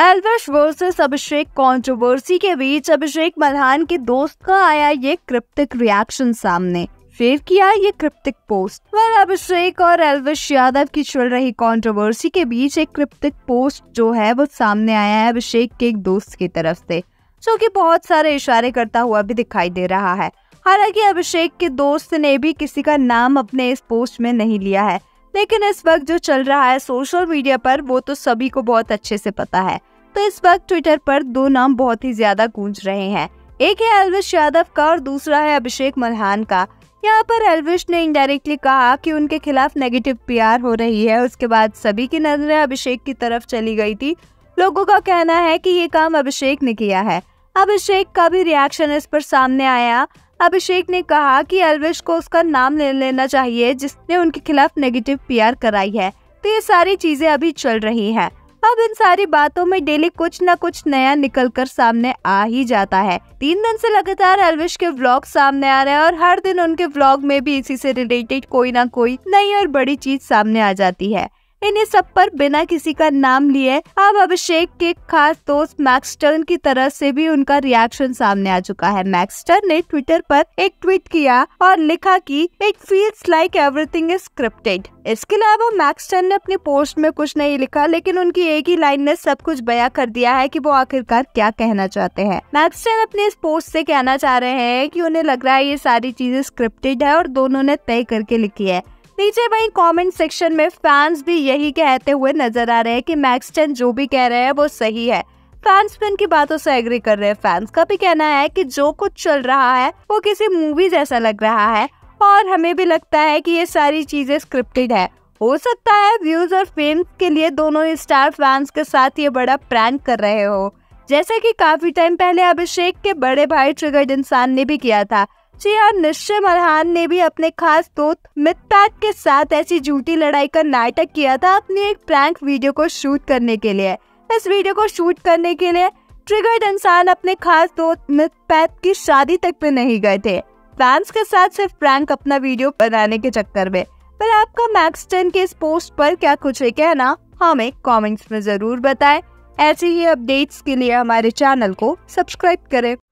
एल्वेश versus अभिषेक controversy के बीच अभिषेक मल्हान के दोस्त का आया ये क्रिप्टिक रिएक्शन सामने शेयर किया ये क्रिप्टिक पोस्ट वह अभिषेक और एलविश यादव की चल रही कंट्रोवर्सी के बीच एक क्रिप्टिक पोस्ट जो है वो सामने आया है अभिषेक के एक दोस्त की तरफ से जो कि बहुत सारे इशारे करता हुआ भी दिखाई दे रहा है हालांकि अभिषेक के दोस्त ने भी किसी का नाम अपने इस पोस्ट में नहीं लिया है लेकिन इस वक्त जो चल रहा है सोशल मीडिया पर वो तो सभी को बहुत अच्छे से पता है तो इस वक्त ट्विटर पर दो नाम बहुत ही ज्यादा गूंज रहे हैं एक है एलविश यादव का और दूसरा है अभिषेक मल्हान का यहाँ पर एलविश ने इनडायरेक्टली कहा कि उनके खिलाफ नेगेटिव पीआर हो रही है उसके बाद सभी की नजरें अभिषेक की तरफ चली गई थी लोगों का कहना है कि ये काम अभिषेक ने किया है अभिषेक का भी रिएक्शन इस पर सामने आया अभिषेक ने कहा कि एलविश को उसका नाम ले लेना चाहिए जिसने उनके खिलाफ नेगेटिव पीआर कराई है तो ये सारी चीजें अभी चल रही हैं। अब इन सारी बातों में डेली कुछ न कुछ नया निकल कर सामने आ ही जाता है तीन दिन से लगातार एलविश के व्लॉग सामने आ रहे हैं और हर दिन उनके व्लॉग में भी इसी से रिलेटेड कोई ना कोई नई और बड़ी चीज सामने आ जाती है इन्हें सब पर बिना किसी का नाम लिए अब अभिषेक के खास दोस्त मैक्सटर्न की तरफ से भी उनका रिएक्शन सामने आ चुका है मैक्सटर्न ने ट्विटर पर एक ट्वीट किया और लिखा कि it feels like everything is scripted इसके अलावा मैक्सटर्न ने अपने पोस्ट में कुछ नहीं लिखा लेकिन उनकी एक ही लाइन ने सब कुछ बया कर दिया है की वो आखिरकार क्या कहना चाहते हैं मैक्सटर्न अपने इस पोस्ट से कहना चाह रहे हैं कि उन्हें लग रहा है ये सारी चीजें स्क्रिप्टेड है और दोनों ने तय करके लिखी है नीचे वही कमेंट सेक्शन में फैंस भी यही कहते हुए नजर आ रहे हैं कि मैक्स टेन जो भी कह रहे हैं वो सही है फैंस भी उनकी बातों से एग्री कर रहे हैं फैंस का भी कहना है कि जो कुछ चल रहा है वो किसी मूवी जैसा लग रहा है और हमें भी लगता है कि ये सारी चीजें स्क्रिप्टेड है हो सकता है व्यूज और फेम के लिए दोनों स्टार फैंस के साथ ये बड़ा प्रैंक कर रहे हो जैसे कि काफी टाइम पहले अभिषेक के बड़े भाई ट्रिगर्ड इंसान ने भी किया था जी हाँ निश्चय मरहान ने भी अपने खास दोस्त मितपाक के साथ ऐसी झूठी लड़ाई का नाटक किया था अपनी एक प्रैंक वीडियो को शूट करने के लिए इस वीडियो को शूट करने के लिए ट्रिगर्ड इंसान अपने खास दोस्त मितपैत की शादी तक पे नहीं गए थे फैंस के साथ सिर्फ प्रैंक अपना वीडियो बनाने के चक्कर में पर आपका मैक्सटन के इस पोस्ट पर क्या कुछ है कहना हमें कमेंट्स में जरूर बताएं ऐसे ही अपडेट्स के लिए हमारे चैनल को सब्सक्राइब करें